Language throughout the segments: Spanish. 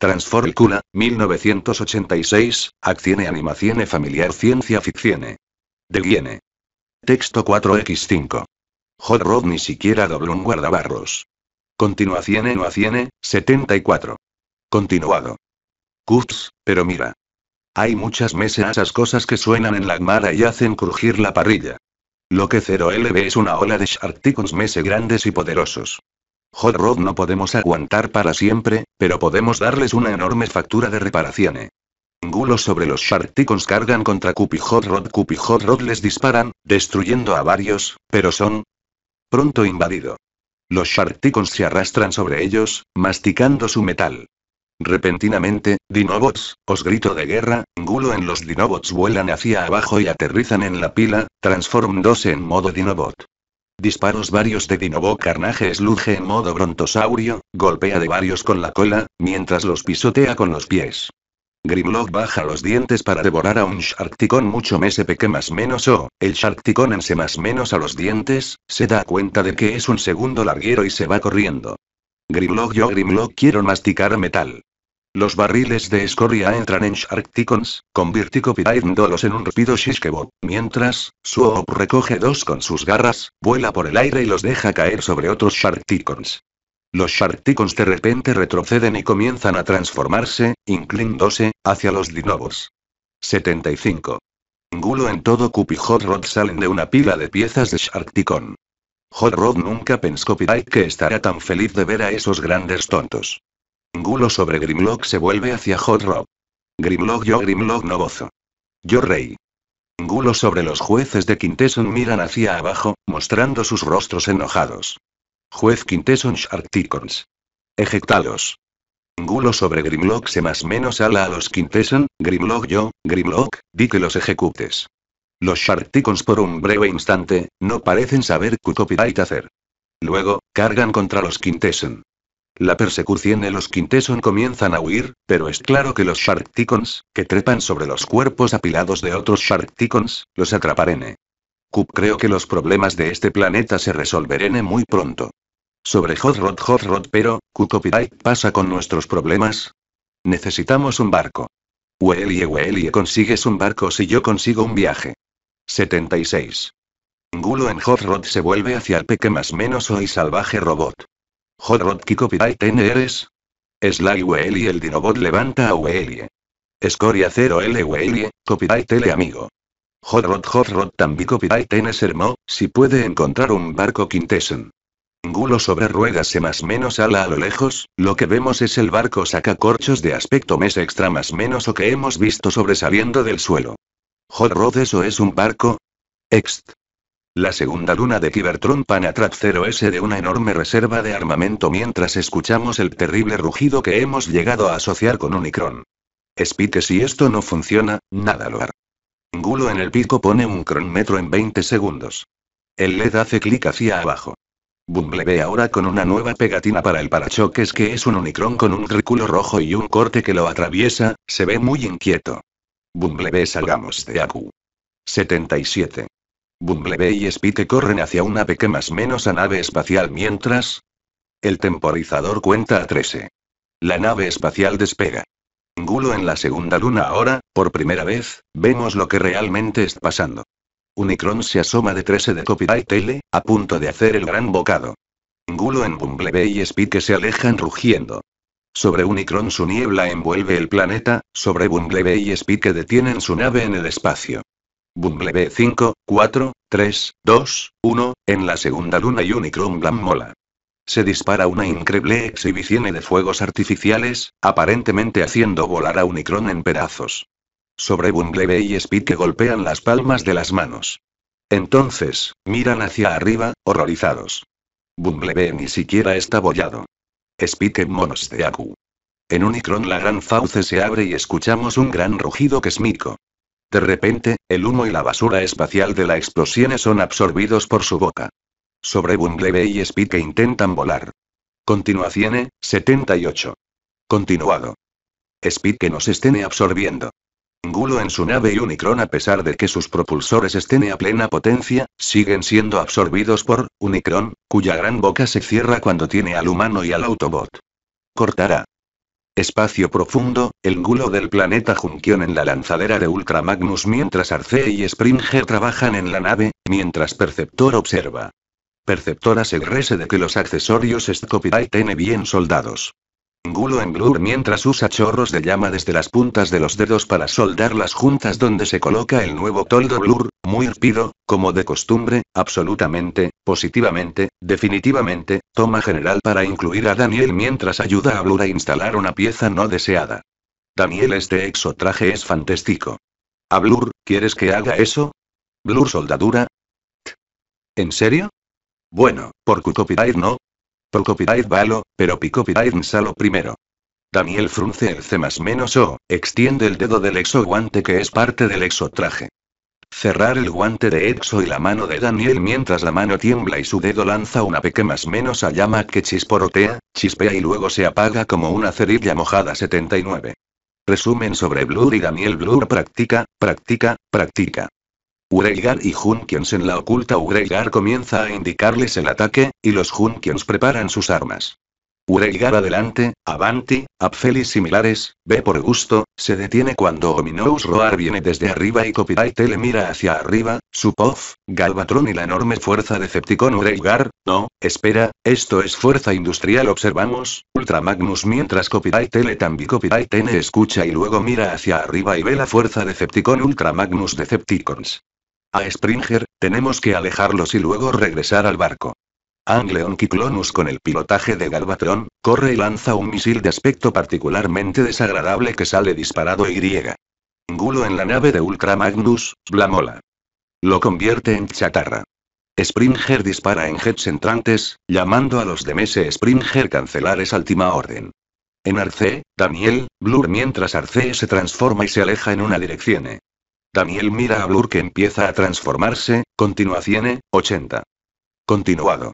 Transformicula, 1986, Accione Animación Familiar Ciencia Ficción, De Guiene. Texto 4x5. Hot Rod ni siquiera dobló un guardabarros. Continuación en Oaciene, 74. Continuado. Cuts, pero mira. Hay muchas mesas cosas que suenan en la mara y hacen crujir la parrilla. Lo que 0LB es una ola de Sharkticons meses grandes y poderosos. Hot Rod no podemos aguantar para siempre, pero podemos darles una enorme factura de reparaciones. ¿eh? Gulo sobre los Sharticons cargan contra Cupi Hot Rod. Cupi Hot Rod les disparan, destruyendo a varios, pero son pronto invadido. Los Sharticons se arrastran sobre ellos, masticando su metal. Repentinamente, Dinobots, os grito de guerra, Gulo en los Dinobots vuelan hacia abajo y aterrizan en la pila, transformándose en modo Dinobot. Disparos varios de Dinobo es luje en modo brontosaurio, golpea de varios con la cola, mientras los pisotea con los pies. Grimlock baja los dientes para devorar a un Sharkticon mucho más que más menos o, el Sharkticon ense más menos a los dientes, se da cuenta de que es un segundo larguero y se va corriendo. Grimlock yo Grimlock quiero masticar metal. Los barriles de escoria entran en Sharkticons, convirtiéndolos en un rápido shishkebo, mientras, Suop recoge dos con sus garras, vuela por el aire y los deja caer sobre otros Sharkticons. Los Sharkticons de repente retroceden y comienzan a transformarse, inclinándose, hacia los Dinobos. 75. Gulo en todo Cup y Hot Rod salen de una pila de piezas de Sharkticon. Hot Rod nunca pensó copyright que estará tan feliz de ver a esos grandes tontos. Gulo sobre Grimlock se vuelve hacia Hot Rod. Grimlock yo Grimlock no gozo. Yo rey. Gulo sobre los jueces de Quintesson miran hacia abajo, mostrando sus rostros enojados. Juez Quintesson Sharkticons. Ejectalos. Gulo sobre Grimlock se más menos ala a los Quintesson, Grimlock yo, Grimlock, di que los ejecutes. Los Sharkticons por un breve instante, no parecen saber qué copyright hacer. Luego, cargan contra los Quintesson. La persecución en los Quintesson comienzan a huir, pero es claro que los Sharkticons, que trepan sobre los cuerpos apilados de otros Sharkticons, los atraparán. Cup creo que los problemas de este planeta se resolverán muy pronto. Sobre Hot Rod Hot Rod pero, ¿qué pasa con nuestros problemas? Necesitamos un barco. Wellie Huelie consigues un barco si yo consigo un viaje. 76. Gulo en Hot Rod se vuelve hacia el peque más menos hoy salvaje robot. Jodorowsky copyright eres? Sly y el Dinobot levanta a Weely. Escoria 0L Weely, copyright tele amigo. Hot Rod también copyright N Sermo, si puede encontrar un barco Quintessen. Gulo sobre ruedas se más menos ala a lo lejos, lo que vemos es el barco saca corchos de aspecto mes extra más menos o que hemos visto sobresaliendo del suelo. Hot Rod eso es un barco. Ext. La segunda luna de Cybertron Panatrap 0S de una enorme reserva de armamento mientras escuchamos el terrible rugido que hemos llegado a asociar con Unicron. Espite si esto no funciona, nada lo hará. Gulo en el pico pone un cronmetro en 20 segundos. El LED hace clic hacia abajo. Bumblebee ahora con una nueva pegatina para el parachoques que es un Unicron con un rículo rojo y un corte que lo atraviesa, se ve muy inquieto. Bumblebee salgamos de Aku. 77. Bumblebee y Spike corren hacia una pequeña menos a nave espacial mientras... El temporizador cuenta a 13. La nave espacial despega. Gulo en la segunda luna ahora, por primera vez, vemos lo que realmente está pasando. Unicron se asoma de 13 de Copyright Tele, a punto de hacer el gran bocado. Gulo en Bumblebee y Spike se alejan rugiendo. Sobre Unicron su niebla envuelve el planeta, sobre Bumblebee y Spike detienen su nave en el espacio. Bumblebee 5 4, 3, 2, 1, en la segunda luna y Unicron Glam Mola. Se dispara una increíble exhibición de fuegos artificiales, aparentemente haciendo volar a Unicron en pedazos. Sobre Bumblebee y Speed que golpean las palmas de las manos. Entonces, miran hacia arriba, horrorizados. Bumblebee ni siquiera está bollado. Speed monos de Aku. En Unicron la gran fauce se abre y escuchamos un gran rugido que es mico. De repente, el humo y la basura espacial de la explosión son absorbidos por su boca. Sobre Bumblebee y Speed que intentan volar. Continuación, 78. Continuado. Speed que nos estén absorbiendo. Gulo en su nave y Unicron a pesar de que sus propulsores estén a plena potencia, siguen siendo absorbidos por Unicron, cuya gran boca se cierra cuando tiene al humano y al Autobot. Cortará. Espacio profundo, el gulo del planeta Junquión en la lanzadera de Ultra Magnus mientras Arce y Springer trabajan en la nave, mientras Perceptor observa. Perceptor asegúrese de que los accesorios Scopidite tiene bien soldados. Gulo en Blur mientras usa chorros de llama desde las puntas de los dedos para soldar las juntas donde se coloca el nuevo toldo Blur, muy hirpido, como de costumbre, absolutamente, positivamente, definitivamente, toma general para incluir a Daniel mientras ayuda a Blur a instalar una pieza no deseada. Daniel este exotraje es fantástico. A Blur, ¿quieres que haga eso? Blur soldadura. ¿En serio? Bueno, por copyright no, poco copyright Valo, pero pi copyright primero. Daniel frunce el C más menos O, extiende el dedo del exo guante que es parte del exo traje. Cerrar el guante de exo y la mano de Daniel mientras la mano tiembla y su dedo lanza una peque más menos a llama que chisporotea, chispea y luego se apaga como una cerilla mojada 79. Resumen sobre Blur y Daniel Blur practica, practica, practica. Ureigar y Junkions en la oculta Ureigar comienza a indicarles el ataque, y los Junkions preparan sus armas. Ureigar adelante, Avanti, Apfel y similares, ve por gusto, se detiene cuando Ominous Roar viene desde arriba y Copyright le mira hacia arriba, su Supov, Galvatron y la enorme fuerza Decepticon Ureigar, no, espera, esto es fuerza industrial observamos, Ultra Magnus mientras Copyright le también Copyright escucha y luego mira hacia arriba y ve la fuerza Decepticon Ultra Magnus Decepticons. A Springer, tenemos que alejarlos y luego regresar al barco. Angleon Kiklonus con el pilotaje de Galvatron, corre y lanza un misil de aspecto particularmente desagradable que sale disparado y griega. Gulo en la nave de Ultra Magnus, Blamola. Lo convierte en chatarra. Springer dispara en jets entrantes, llamando a los de Mese Springer cancelar esa última orden. En Arce, Daniel, Blur mientras Arce se transforma y se aleja en una dirección. Daniel mira a Blur que empieza a transformarse, continuación, 80. Continuado.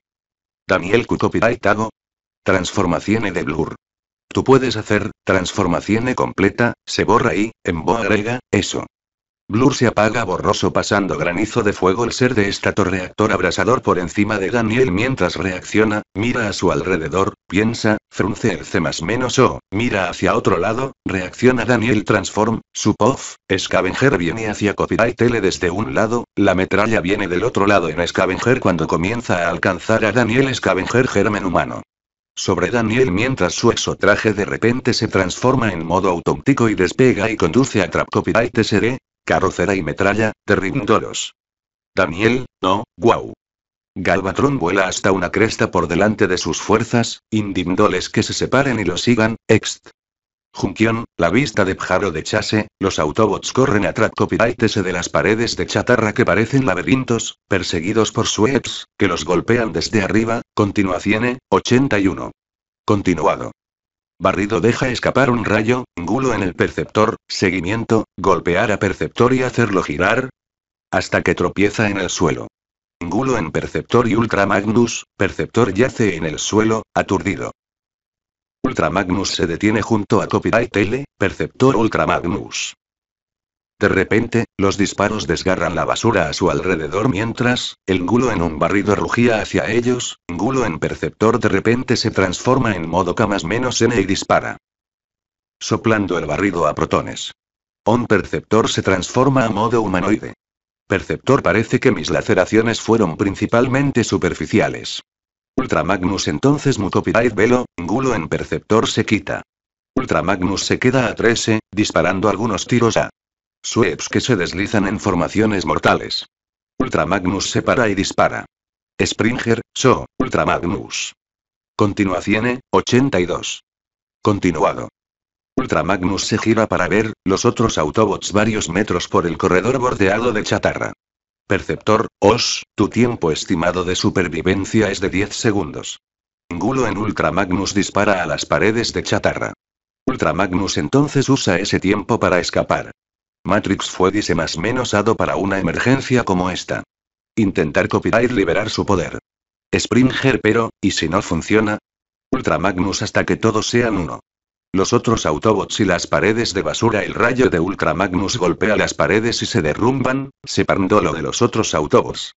Daniel Tago. Transformación de Blur. Tú puedes hacer, transformación completa, se borra y, en bo agrega, eso. Blur se apaga borroso pasando granizo de fuego el ser de estatorreactor abrasador por encima de Daniel mientras reacciona, mira a su alrededor, piensa, frunce el C más menos O, mira hacia otro lado, reacciona Daniel transform, su pof, scavenger viene hacia copyright L desde un lado, la metralla viene del otro lado en scavenger cuando comienza a alcanzar a Daniel scavenger germen humano sobre Daniel mientras su exotraje de repente se transforma en modo autóntico y despega y conduce a Trap Copyright SD, Carrocera y metralla, Terrigen Daniel, no, guau. Galvatron vuela hasta una cresta por delante de sus fuerzas, indimdoles que se separen y lo sigan, ext. Junquión, la vista de Pjaro de Chase, los Autobots corren a Tractopiraitese de las paredes de chatarra que parecen laberintos, perseguidos por sweeps, que los golpean desde arriba, continuación 81. Continuado. Barrido deja escapar un rayo, gulo en el perceptor, seguimiento, golpear a perceptor y hacerlo girar. Hasta que tropieza en el suelo. Gulo en perceptor y Ultra Magnus, perceptor yace en el suelo, aturdido. Ultra Magnus se detiene junto a Copyright L, perceptor Ultra Magnus. De repente, los disparos desgarran la basura a su alrededor mientras, el gulo en un barrido rugía hacia ellos, gulo en perceptor de repente se transforma en modo camas menos N y dispara. Soplando el barrido a protones. On perceptor se transforma a modo humanoide. Perceptor parece que mis laceraciones fueron principalmente superficiales. Ultra Magnus entonces y velo, gulo en perceptor se quita. Ultra Magnus se queda a 13, eh, disparando algunos tiros a Sweeps que se deslizan en formaciones mortales. Ultramagnus se para y dispara. Springer, So, Ultramagnus. Continuación, 82. Continuado. Ultramagnus se gira para ver, los otros Autobots varios metros por el corredor bordeado de chatarra. Perceptor, Os, tu tiempo estimado de supervivencia es de 10 segundos. Gulo en Ultramagnus dispara a las paredes de chatarra. Magnus entonces usa ese tiempo para escapar. Matrix fue dice más menosado para una emergencia como esta. Intentar copiar y liberar su poder. Springer pero, ¿y si no funciona? Ultra Magnus hasta que todos sean uno. Los otros Autobots y las paredes de basura El rayo de Ultra Magnus golpea las paredes y se derrumban, separando lo de los otros Autobots.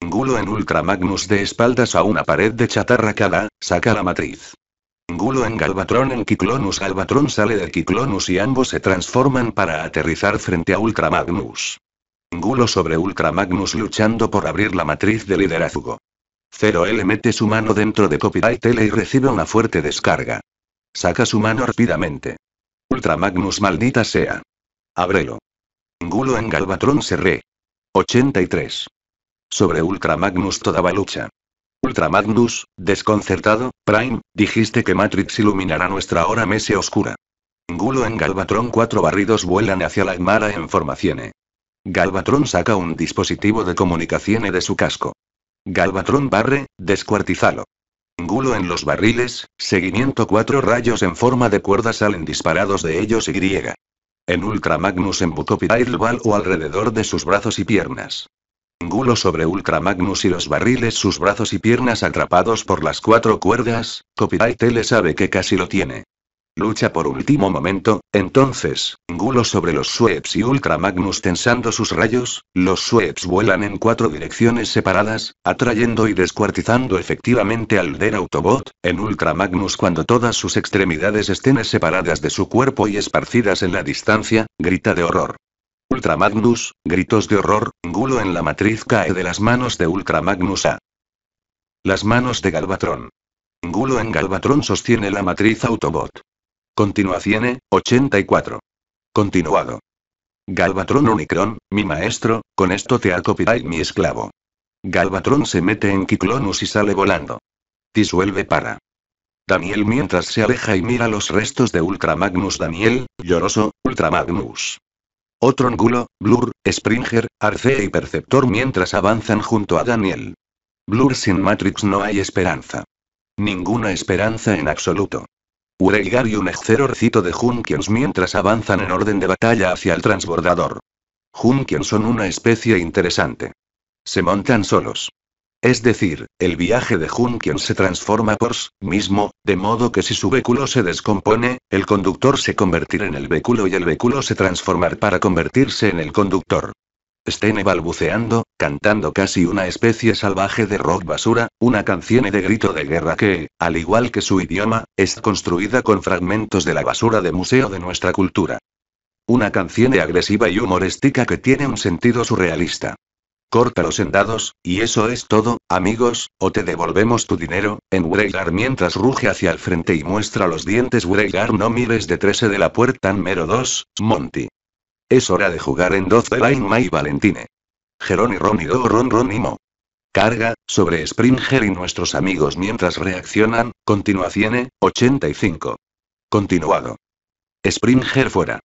Gulo en Ultra Magnus de espaldas a una pared de chatarra cala, saca la matriz. Gulo en Galvatron en Kiklonus. Galvatron sale de Kiklonus y ambos se transforman para aterrizar frente a Ultramagnus. Gulo sobre Ultramagnus luchando por abrir la matriz de liderazgo. Zero L mete su mano dentro de Copyright L y recibe una fuerte descarga. Saca su mano rápidamente. Ultramagnus maldita sea. Ábrelo. Gulo en Galvatron se re. 83. Sobre Ultramagnus toda va lucha. Magnus, desconcertado, Prime, dijiste que Matrix iluminará nuestra hora mese oscura. Gulo en Galvatron cuatro barridos vuelan hacia la Mara en formación. E. Galvatron saca un dispositivo de comunicación e de su casco. Galvatron barre, descuartizalo. Gulo en los barriles, seguimiento cuatro rayos en forma de cuerda salen disparados de ellos y griega. En Ultra Magnus el Val o alrededor de sus brazos y piernas. Gulo sobre Ultra Magnus y los barriles sus brazos y piernas atrapados por las cuatro cuerdas, Copyright le sabe que casi lo tiene. Lucha por último momento, entonces, Gulo sobre los Sweeps y Ultra Magnus tensando sus rayos, los Sweeps vuelan en cuatro direcciones separadas, atrayendo y descuartizando efectivamente al Der Autobot, en Ultra Magnus cuando todas sus extremidades estén separadas de su cuerpo y esparcidas en la distancia, grita de horror. Ultramagnus, gritos de horror, Gulo en la matriz cae de las manos de Ultramagnus A. Las manos de Galvatron. Gulo en Galvatron sostiene la matriz Autobot. Continuación 84. Continuado. Galvatron Unicron, mi maestro, con esto te y mi esclavo. Galvatron se mete en Kiklonus y sale volando. Disuelve para. Daniel mientras se aleja y mira los restos de Ultramagnus Daniel, lloroso, Ultramagnus. Otro ángulo, Blur, Springer, Arcea y Perceptor mientras avanzan junto a Daniel. Blur sin Matrix no hay esperanza. Ninguna esperanza en absoluto. Uregar y un excerorcito de Junkions mientras avanzan en orden de batalla hacia el transbordador. Junkions son una especie interesante. Se montan solos. Es decir, el viaje de quien se transforma por sí mismo, de modo que si su vehículo se descompone, el conductor se convertirá en el vehículo y el vehículo se transformará para convertirse en el conductor. Stene balbuceando, cantando casi una especie salvaje de rock basura, una canción de grito de guerra que, al igual que su idioma, es construida con fragmentos de la basura de museo de nuestra cultura. Una canción agresiva y humorística que tiene un sentido surrealista. Corta los dados, y eso es todo, amigos, o te devolvemos tu dinero, en Wregar mientras ruge hacia el frente y muestra los dientes Wregar no mires de 13 de la puerta número 2, Monty. Es hora de jugar en 12 Line y Valentine. Gerón y Ron y do Ron Carga, sobre Springer y nuestros amigos mientras reaccionan, continuación 85. Continuado. Springer fuera.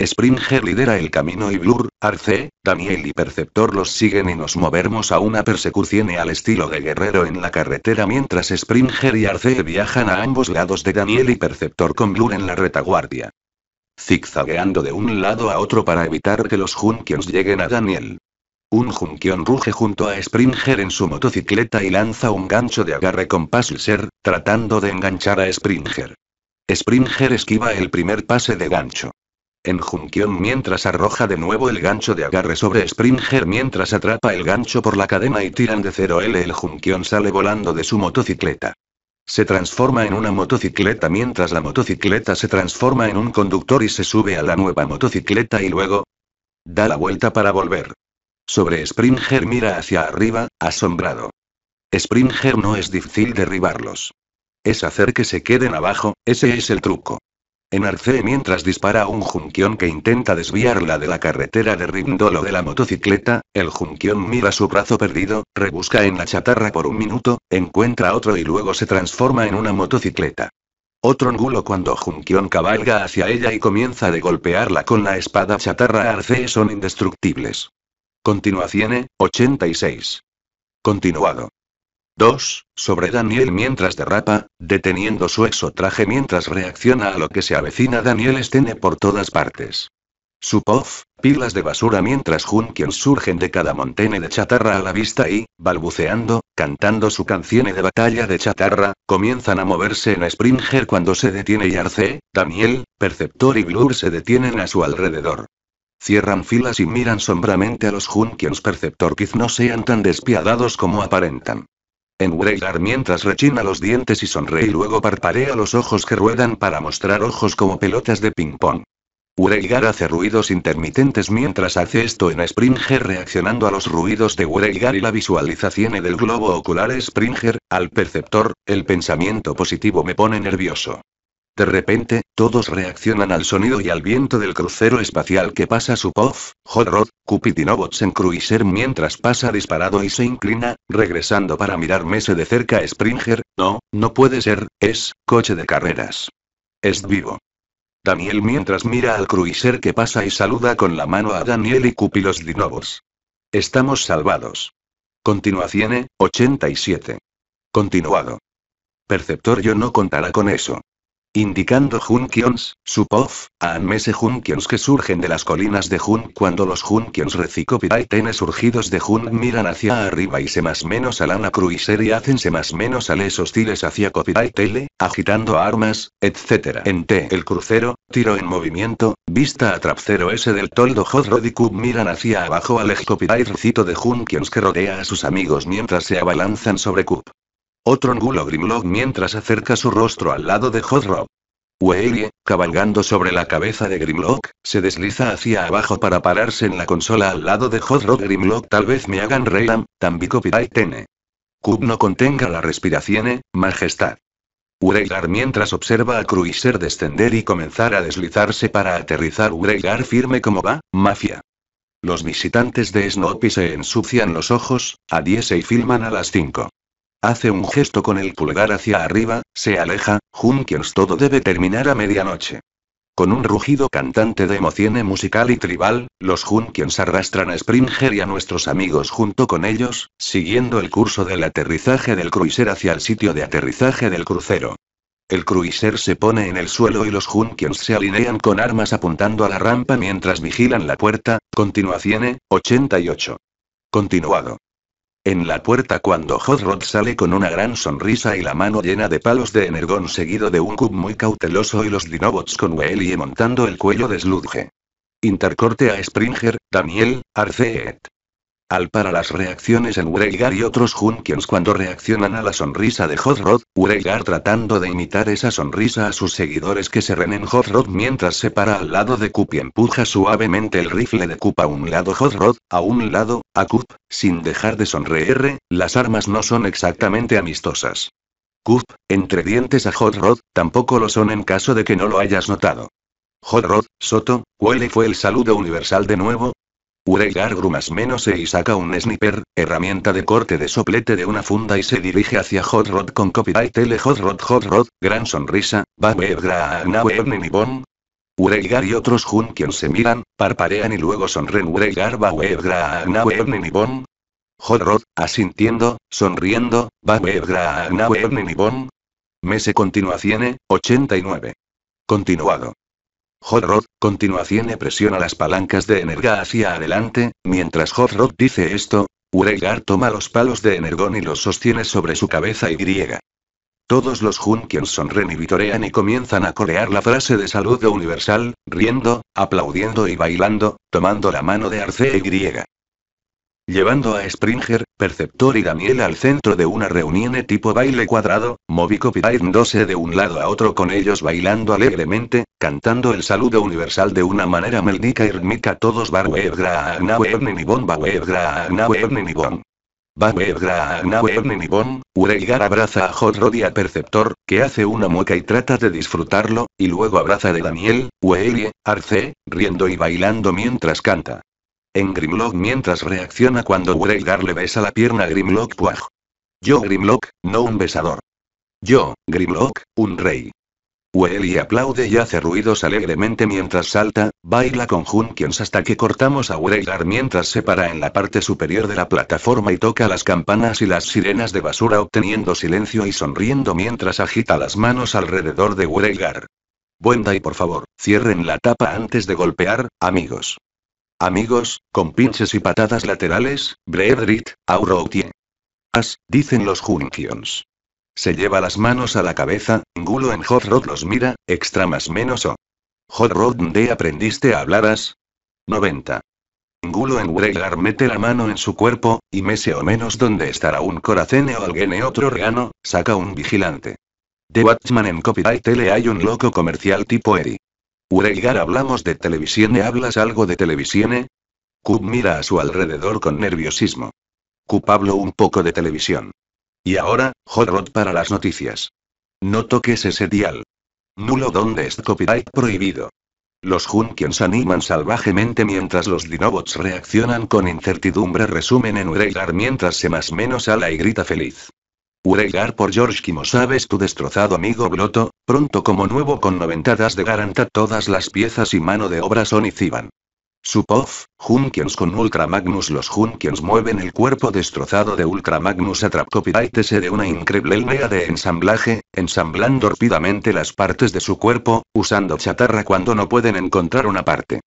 Springer lidera el camino y Blur, Arce, Daniel y Perceptor los siguen y nos movemos a una persecución al estilo de guerrero en la carretera mientras Springer y Arce viajan a ambos lados de Daniel y Perceptor con Blur en la retaguardia. Zigzagueando de un lado a otro para evitar que los Junkions lleguen a Daniel. Un Junkion ruge junto a Springer en su motocicleta y lanza un gancho de agarre con Passer, tratando de enganchar a Springer. Springer esquiva el primer pase de gancho en Junkion mientras arroja de nuevo el gancho de agarre sobre Springer mientras atrapa el gancho por la cadena y tiran de 0L el Junkion sale volando de su motocicleta. Se transforma en una motocicleta mientras la motocicleta se transforma en un conductor y se sube a la nueva motocicleta y luego da la vuelta para volver. Sobre Springer mira hacia arriba, asombrado. Springer no es difícil derribarlos. Es hacer que se queden abajo, ese es el truco. En Arce mientras dispara un junquión que intenta desviarla de la carretera de Rindolo de la motocicleta, el junquión mira su brazo perdido, rebusca en la chatarra por un minuto, encuentra otro y luego se transforma en una motocicleta. Otro angulo cuando Junquión cabalga hacia ella y comienza de golpearla con la espada chatarra Arce son indestructibles. Continuación 86. Continuado. 2, sobre Daniel mientras derrapa, deteniendo su exotraje mientras reacciona a lo que se avecina Daniel estene por todas partes. Su pof, pilas de basura mientras Junkions surgen de cada montene de chatarra a la vista y, balbuceando, cantando su canción de batalla de chatarra, comienzan a moverse en Springer cuando se detiene y Arce, Daniel, Perceptor y Blur se detienen a su alrededor. Cierran filas y miran sombramente a los Junkiens. Perceptor quiz no sean tan despiadados como aparentan. En Wreigar mientras rechina los dientes y sonríe y luego parparea los ojos que ruedan para mostrar ojos como pelotas de ping-pong. Weigar hace ruidos intermitentes mientras hace esto en Springer reaccionando a los ruidos de Weigar y la visualización del globo ocular Springer, al perceptor, el pensamiento positivo me pone nervioso. De repente, todos reaccionan al sonido y al viento del crucero espacial que pasa ¡Su Rod, hot Rod! Nobots en cruiser mientras pasa disparado y se inclina, regresando para mirar Mese de cerca Springer, no, no puede ser, es, coche de carreras. Es vivo. Daniel mientras mira al cruiser que pasa y saluda con la mano a Daniel y Cupid los Dinobots. Estamos salvados. Continuación 87. Continuado. Perceptor yo no contará con eso indicando Junkions, Supov, a Anmese Junkions que surgen de las colinas de Jun cuando los Junkions recicopiraitene surgidos de Jun miran hacia arriba y se más menos a Lana Cruiser y hacense más menos a hostiles hacia Tele, agitando armas, etc. En T el crucero, tiro en movimiento, vista a trapcero S del toldo Hot Cub miran hacia abajo al recito de Junkions que rodea a sus amigos mientras se abalanzan sobre Cup. Otro angulo Grimlock mientras acerca su rostro al lado de Hot Rod. cabalgando sobre la cabeza de Grimlock, se desliza hacia abajo para pararse en la consola al lado de Hot Rod Grimlock. Tal vez me hagan también tambico Tene. Cub no contenga la respiración, eh, majestad. Ureigar mientras observa a Cruiser descender y comenzar a deslizarse para aterrizar Ureigar firme como va, mafia. Los visitantes de Snoopy se ensucian los ojos, a 10 y filman a las 5. Hace un gesto con el pulgar hacia arriba, se aleja, Junkions todo debe terminar a medianoche. Con un rugido cantante de emoción musical y tribal, los Junkions arrastran a Springer y a nuestros amigos junto con ellos, siguiendo el curso del aterrizaje del cruiser hacia el sitio de aterrizaje del crucero. El cruiser se pone en el suelo y los Junkions se alinean con armas apuntando a la rampa mientras vigilan la puerta. Continuación 88. Continuado. En la puerta cuando Hot Rod sale con una gran sonrisa y la mano llena de palos de energón seguido de un cub muy cauteloso y los dinobots con Wellie montando el cuello de Sludge. Intercorte a Springer, Daniel, Arceet. Al para las reacciones en Uregar y otros Junkions cuando reaccionan a la sonrisa de Hot Rod, Uregar tratando de imitar esa sonrisa a sus seguidores que se renen en Rod mientras se para al lado de Cup y empuja suavemente el rifle de Cup a un lado Hot Rod, a un lado, a Cup, sin dejar de sonreír, las armas no son exactamente amistosas. Cup, entre dientes a Hot Rod, tampoco lo son en caso de que no lo hayas notado. Hot Rod, Soto, huele fue el saludo universal de nuevo? Uregar grumas menos e y saca un sniper, herramienta de corte de soplete de una funda y se dirige hacia Hot Rod con copyright L Hot Rod Hot Rod, gran sonrisa, va bon. Uregar y otros quien se miran, parparean y luego sonren Uregar va ni bon. Hot Rod, asintiendo, sonriendo, va ni bon. Mese continuación, 89. Continuado. Hot Rod, presión presiona las palancas de Energa hacia adelante, mientras Hot Rod dice esto, Uregar toma los palos de energón y los sostiene sobre su cabeza y griega. Todos los Junkians sonren y vitorean y comienzan a corear la frase de saludo universal, riendo, aplaudiendo y bailando, tomando la mano de Arce y griega llevando a Springer, Perceptor y Daniel al centro de una reunión de tipo baile cuadrado, Movico irndose de un lado a otro con ellos bailando alegremente, cantando el saludo universal de una manera meldica y a todos er er er Uregar abraza a Hot y a Perceptor, que hace una mueca y trata de disfrutarlo, y luego abraza de Daniel, Ueli, Arce, riendo y bailando mientras canta. En Grimlock mientras reacciona cuando Wregar le besa la pierna Grimlock Puaj. Yo Grimlock, no un besador. Yo, Grimlock, un rey. Welly aplaude y hace ruidos alegremente mientras salta, baila con Junkins hasta que cortamos a Wreigar mientras se para en la parte superior de la plataforma y toca las campanas y las sirenas de basura obteniendo silencio y sonriendo mientras agita las manos alrededor de Wreigar. Buen y por favor, cierren la tapa antes de golpear, amigos. Amigos, con pinches y patadas laterales, Breadrit, Aurotien. As, dicen los Junkions. Se lleva las manos a la cabeza, Gulo en Hot Rod los mira, extra más menos o. Hot Rod de aprendiste a hablar as. 90. Gulo en Wrestler mete la mano en su cuerpo, y mese o menos donde estará un coracene o alguien otro órgano, saca un vigilante. The Watchman en Copyright L hay un loco comercial tipo Eri. Ureigar hablamos de televisión. hablas algo de televisión? Cub mira a su alrededor con nerviosismo. Kub habló un poco de televisión. Y ahora, Rod para las noticias. No toques ese dial. Nulo donde es copyright prohibido. Los Junkions animan salvajemente mientras los Dinobots reaccionan con incertidumbre. Resumen en Ureigar mientras se más menos ala y grita feliz. Uregar por George Kimo Sabes tu destrozado amigo Gloto, pronto como nuevo con noventadas de garanta todas las piezas y mano de obra son y Su pov, Junkiens con Ultra Magnus Los Junkiens mueven el cuerpo destrozado de Ultra Magnus a de una increíble aldea de ensamblaje, ensamblando torpidamente las partes de su cuerpo, usando chatarra cuando no pueden encontrar una parte.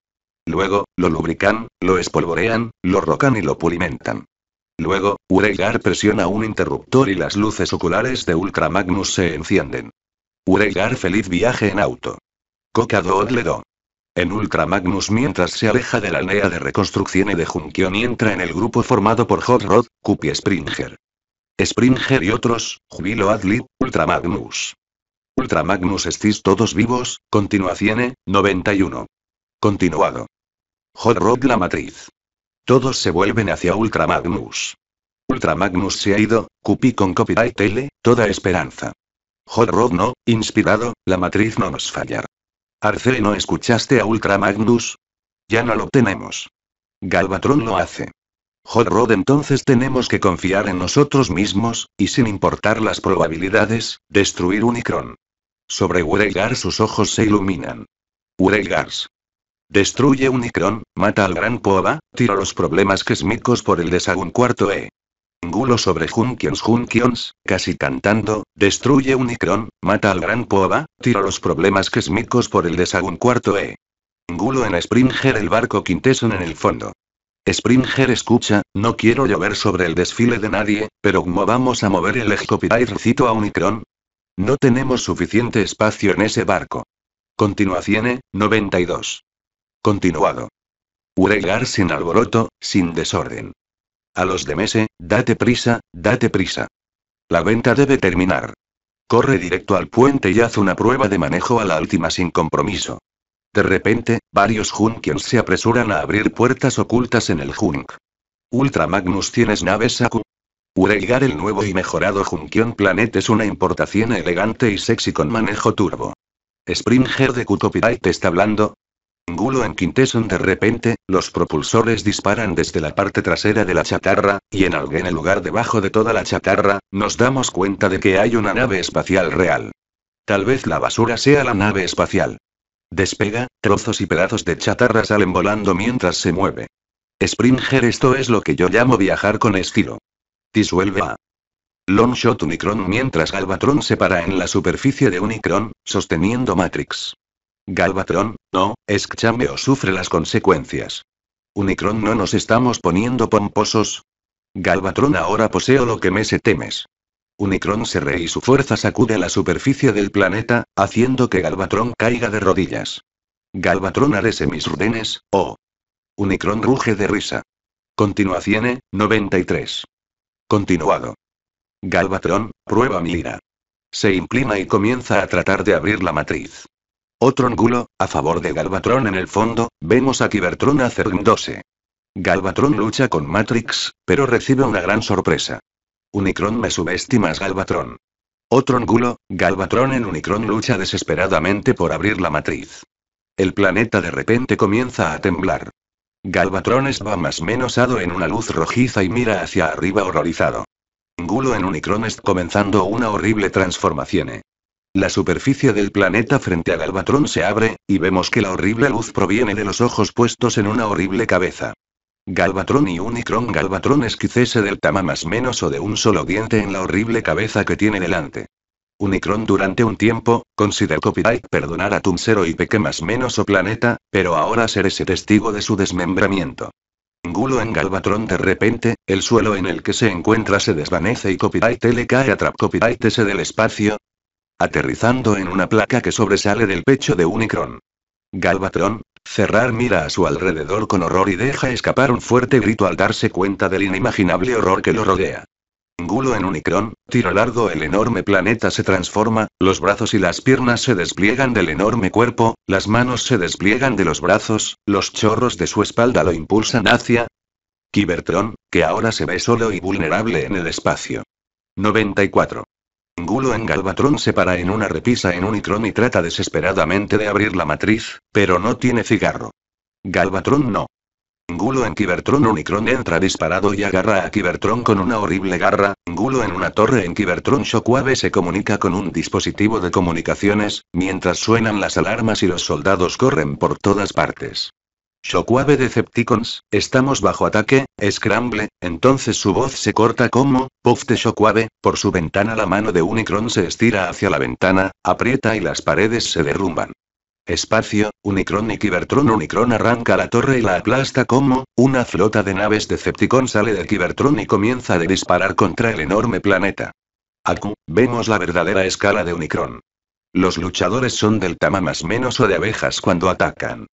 Luego, lo lubrican, lo espolvorean, lo rocan y lo pulimentan. Luego, Ureigar presiona un interruptor y las luces oculares de Ultra Magnus se encienden. Ureigar feliz viaje en auto. Coca Odledo. En Ultra Magnus mientras se aleja de la NEA de reconstrucción y de Junction y entra en el grupo formado por Hot Rod, y Springer. Springer y otros, Jubilo Adlib, Ultra Magnus. Ultra Magnus estis todos vivos, continuación 91. Continuado. Hot Rod la matriz. Todos se vuelven hacia Ultra Magnus. Ultra Magnus se ha ido, Cupi con copyright L, toda esperanza. Hot Rod no, inspirado, la matriz no nos fallará. Arce ¿no escuchaste a Ultra Magnus. Ya no lo tenemos. Galvatron lo hace. Hot Rod entonces tenemos que confiar en nosotros mismos, y sin importar las probabilidades, destruir Unicron. Sobre Uregar sus ojos se iluminan. Weregars. Destruye Unicron, mata al Gran Poba, tira los problemas quesmicos por el desagun cuarto E. Gulo sobre Junkions Junkions, casi cantando, destruye Unicron, mata al Gran Poba, tira los problemas quesmicos por el desagun cuarto E. Gulo en Springer el barco Quintesson en el fondo. Springer escucha, no quiero llover sobre el desfile de nadie, pero ¿cómo vamos a mover el recito a Unicron? No tenemos suficiente espacio en ese barco. Continuación 92. Continuado. Uregar sin alboroto, sin desorden. A los de Mese, date prisa, date prisa. La venta debe terminar. Corre directo al puente y haz una prueba de manejo a la última sin compromiso. De repente, varios Junkians se apresuran a abrir puertas ocultas en el Junk. Ultra Magnus tienes naves Saku. Uregar el nuevo y mejorado Junkion Planet es una importación elegante y sexy con manejo turbo. Springer de te está hablando, Angulo en Quintesson de repente, los propulsores disparan desde la parte trasera de la chatarra, y en algún lugar debajo de toda la chatarra, nos damos cuenta de que hay una nave espacial real. Tal vez la basura sea la nave espacial. Despega, trozos y pedazos de chatarra salen volando mientras se mueve. Springer, esto es lo que yo llamo viajar con estilo. Disuelve a Longshot Unicron mientras Galvatron se para en la superficie de Unicron, sosteniendo Matrix. Galvatron, no, escúchame o sufre las consecuencias. Unicron no nos estamos poniendo pomposos. Galvatron ahora poseo lo que me se temes. Unicron se re y su fuerza sacude la superficie del planeta, haciendo que Galvatron caiga de rodillas. Galvatron arese mis rudenes, oh. Unicron ruge de risa. Continuación 93. Continuado. Galvatron, prueba mi ira. Se inclina y comienza a tratar de abrir la matriz. Otro ángulo, a favor de Galvatron en el fondo, vemos a Cybertron 12. Galvatron lucha con Matrix, pero recibe una gran sorpresa. Unicron me subestimas Galvatron. Otro ángulo, Galvatron en Unicron lucha desesperadamente por abrir la matriz. El planeta de repente comienza a temblar. Galvatron va más menosado en una luz rojiza y mira hacia arriba horrorizado. Gulo en Unicron está comenzando una horrible transformación. La superficie del planeta frente a Galvatron se abre, y vemos que la horrible luz proviene de los ojos puestos en una horrible cabeza. Galvatron y Unicron Galvatron esquicese del tama más menos o de un solo diente en la horrible cabeza que tiene delante. Unicron durante un tiempo, considera copyright perdonar a Tumsero y Peque más menos o planeta, pero ahora ser ese testigo de su desmembramiento. Gulo en Galvatron de repente, el suelo en el que se encuentra se desvanece y Copyright le cae a Trap Copyright del espacio, aterrizando en una placa que sobresale del pecho de Unicron. Galvatron, Cerrar mira a su alrededor con horror y deja escapar un fuerte grito al darse cuenta del inimaginable horror que lo rodea. Gulo en Unicron, tiro largo el enorme planeta se transforma, los brazos y las piernas se despliegan del enorme cuerpo, las manos se despliegan de los brazos, los chorros de su espalda lo impulsan hacia... Cybertron, que ahora se ve solo y vulnerable en el espacio. 94. Gulo en Galvatron se para en una repisa en Unicron y trata desesperadamente de abrir la matriz, pero no tiene cigarro. Galvatron no. Gulo en Cybertron Unicron entra disparado y agarra a Cybertron con una horrible garra, Gulo en una torre en Cybertron Shockwave se comunica con un dispositivo de comunicaciones, mientras suenan las alarmas y los soldados corren por todas partes. Shockwave Decepticons, estamos bajo ataque, Scramble, entonces su voz se corta como, Puff de Shockwave, por su ventana la mano de Unicron se estira hacia la ventana, aprieta y las paredes se derrumban. Espacio, Unicron y Kibertron, Unicron arranca la torre y la aplasta como, una flota de naves Decepticon sale de Kibertron y comienza a disparar contra el enorme planeta. Aku, vemos la verdadera escala de Unicron. Los luchadores son del tamaño más menos o de abejas cuando atacan.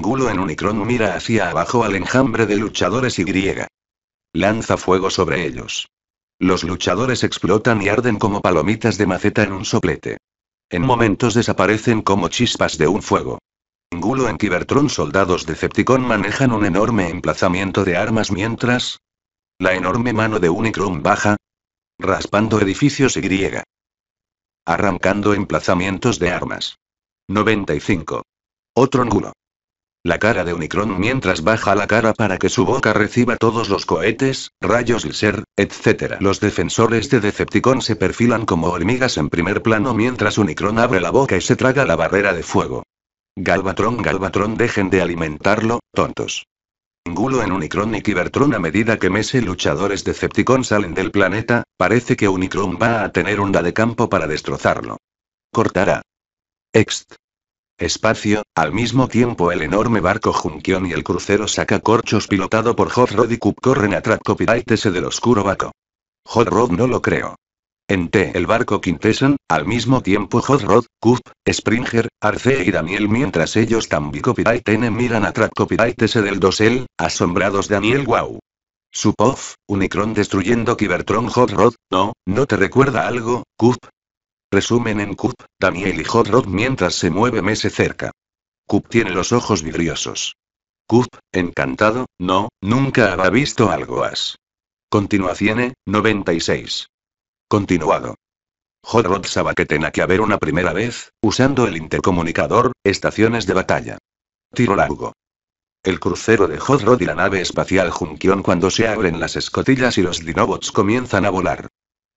Gulo en Unicron mira hacia abajo al enjambre de luchadores y griega. Lanza fuego sobre ellos. Los luchadores explotan y arden como palomitas de maceta en un soplete. En momentos desaparecen como chispas de un fuego. Gulo en Cybertron soldados de Decepticon manejan un enorme emplazamiento de armas mientras... La enorme mano de Unicron baja, raspando edificios y griega. Arrancando emplazamientos de armas. 95. Otro ángulo la cara de Unicron mientras baja la cara para que su boca reciba todos los cohetes, rayos ser, etc. Los defensores de Decepticon se perfilan como hormigas en primer plano mientras Unicron abre la boca y se traga la barrera de fuego. Galvatron, Galvatron, dejen de alimentarlo, tontos. Gulo en Unicron y Cybertron a medida que Mese luchadores Decepticon salen del planeta, parece que Unicron va a tener onda de campo para destrozarlo. Cortará. Ext. Espacio, al mismo tiempo el enorme barco Junquión y el crucero Sacacorchos pilotado por Hot Rod y Cup corren a ese del oscuro vaco. Hot Rod no lo creo. En T el barco Quintesson, al mismo tiempo Hot Rod, Cup, Springer, Arce y Daniel mientras ellos también también N miran a ese del dosel, asombrados Daniel Wow. Supov, Unicron destruyendo Cybertron Hot Rod, no, ¿no te recuerda algo, Cup? Resumen en Coop, Daniel y Hot Rod mientras se mueve Mese cerca. Coop tiene los ojos vidriosos. Coop, encantado, no, nunca había visto algo así. Continuación 96. Continuado. Hot Rod sabe que tenga que haber una primera vez, usando el intercomunicador, estaciones de batalla. Tiro largo. El crucero de Hot Rod y la nave espacial Junkion cuando se abren las escotillas y los dinobots comienzan a volar.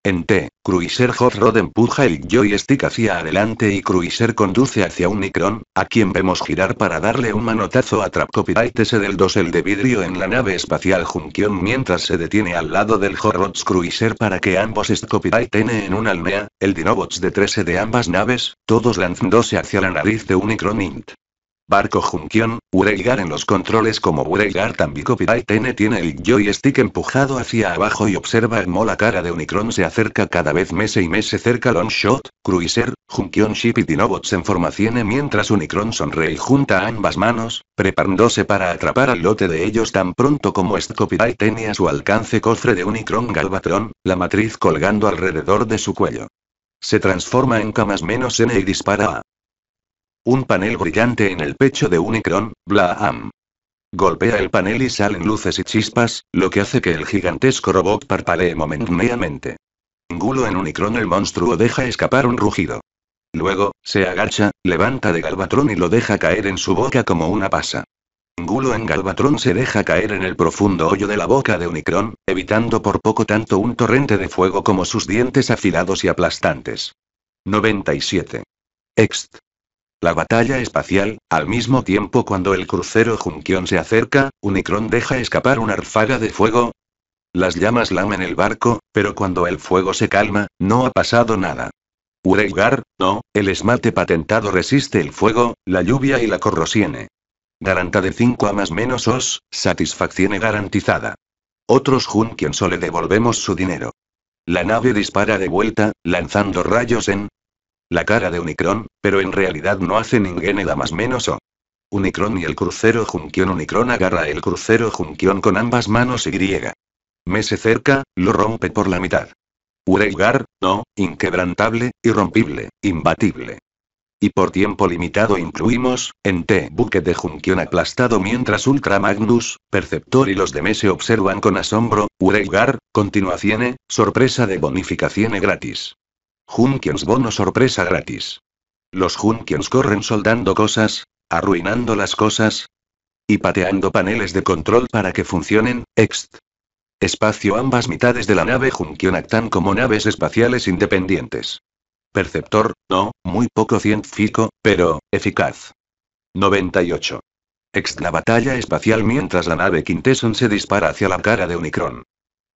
En T, Cruiser Hot Rod empuja el joystick hacia adelante y Cruiser conduce hacia un Unicron, a quien vemos girar para darle un manotazo a Trap Copyright S del el de vidrio en la nave espacial Junkion mientras se detiene al lado del Hot Rods Cruiser para que ambos Copyright N en una almea, el Dinobots de 13 de ambas naves, todos lanzándose hacia la nariz de Unicron Int. Barco Junkion, Ureigar en los controles como Ureigar también N tiene el joystick empujado hacia abajo y observa como la cara de Unicron se acerca cada vez mes y mese se cerca Longshot, Cruiser, Junkion Ship y Dinobots en formación mientras Unicron sonreí y junta ambas manos, preparándose para atrapar al lote de ellos tan pronto como Copyright tenía a su alcance cofre de Unicron Galvatron, la matriz colgando alrededor de su cuello. Se transforma en camas menos N y dispara a un panel brillante en el pecho de Unicron, Blaham. Golpea el panel y salen luces y chispas, lo que hace que el gigantesco robot parpalee momentáneamente. Gulo en Unicron el monstruo deja escapar un rugido. Luego, se agacha, levanta de Galvatron y lo deja caer en su boca como una pasa. Gulo en Galvatron se deja caer en el profundo hoyo de la boca de Unicron, evitando por poco tanto un torrente de fuego como sus dientes afilados y aplastantes. 97. Ext. La batalla espacial, al mismo tiempo cuando el crucero Junkion se acerca, Unicron deja escapar una arfaga de fuego. Las llamas lamen el barco, pero cuando el fuego se calma, no ha pasado nada. Uregar, no, el esmalte patentado resiste el fuego, la lluvia y la corrosione. Garanta de 5 a más menos os, satisfacción garantizada. Otros o solo devolvemos su dinero. La nave dispara de vuelta, lanzando rayos en la cara de Unicron, pero en realidad no hace ninguna más menos o. Unicron y el crucero Junquión. Unicron agarra el crucero Junquión con ambas manos y griega. Mese cerca, lo rompe por la mitad. Ureigar, no, inquebrantable, irrompible, imbatible. Y por tiempo limitado incluimos, en T buque de Junquión aplastado mientras Ultra Magnus, Perceptor y los de Mese observan con asombro, Ureigar, continuación, sorpresa de bonificación gratis. Junkions bono sorpresa gratis. Los Junkions corren soldando cosas, arruinando las cosas y pateando paneles de control para que funcionen, ext. Espacio ambas mitades de la nave Junkion actan como naves espaciales independientes. Perceptor, no, muy poco científico, pero, eficaz. 98. Ext la batalla espacial mientras la nave Quintesson se dispara hacia la cara de Unicron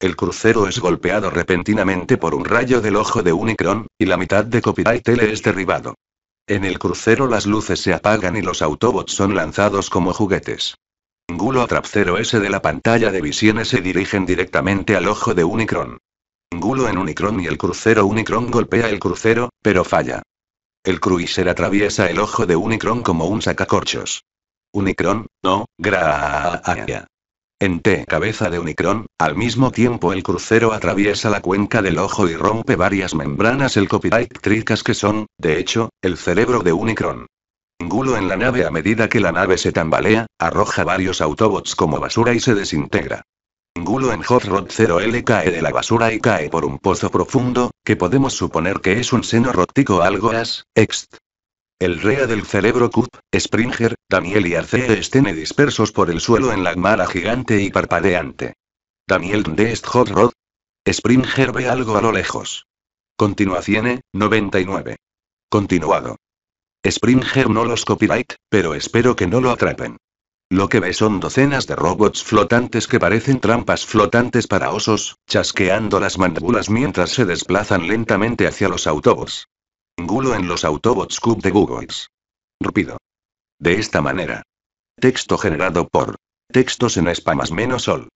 el crucero es golpeado repentinamente por un rayo del ojo de Unicron, y la mitad de Copyright L es derribado. En el crucero las luces se apagan y los Autobots son lanzados como juguetes. Gulo Trap 0S de la pantalla de visiones se dirigen directamente al ojo de Unicron. Gulo en Unicron y el crucero Unicron golpea el crucero, pero falla. El cruiser atraviesa el ojo de Unicron como un sacacorchos. Unicron, no, gracias. En T cabeza de Unicron, al mismo tiempo el crucero atraviesa la cuenca del ojo y rompe varias membranas el copyright tricas que son, de hecho, el cerebro de Unicron. Gulo en la nave a medida que la nave se tambalea, arroja varios autobots como basura y se desintegra. Gulo en Hot Rod 0L cae de la basura y cae por un pozo profundo, que podemos suponer que es un seno rótico algo as, ext. El rea del cerebro Cup, Springer, Daniel y Arce estén dispersos por el suelo en la mala gigante y parpadeante. Daniel ¿dónde es Hot Rod? Springer ve algo a lo lejos. Continuación 99. Continuado. Springer no los copyright, pero espero que no lo atrapen. Lo que ve son docenas de robots flotantes que parecen trampas flotantes para osos, chasqueando las mandíbulas mientras se desplazan lentamente hacia los autobús. Gulo en los Autobots Cube de Googles. Rupido. De esta manera. Texto generado por. Textos en Spamas menos sol.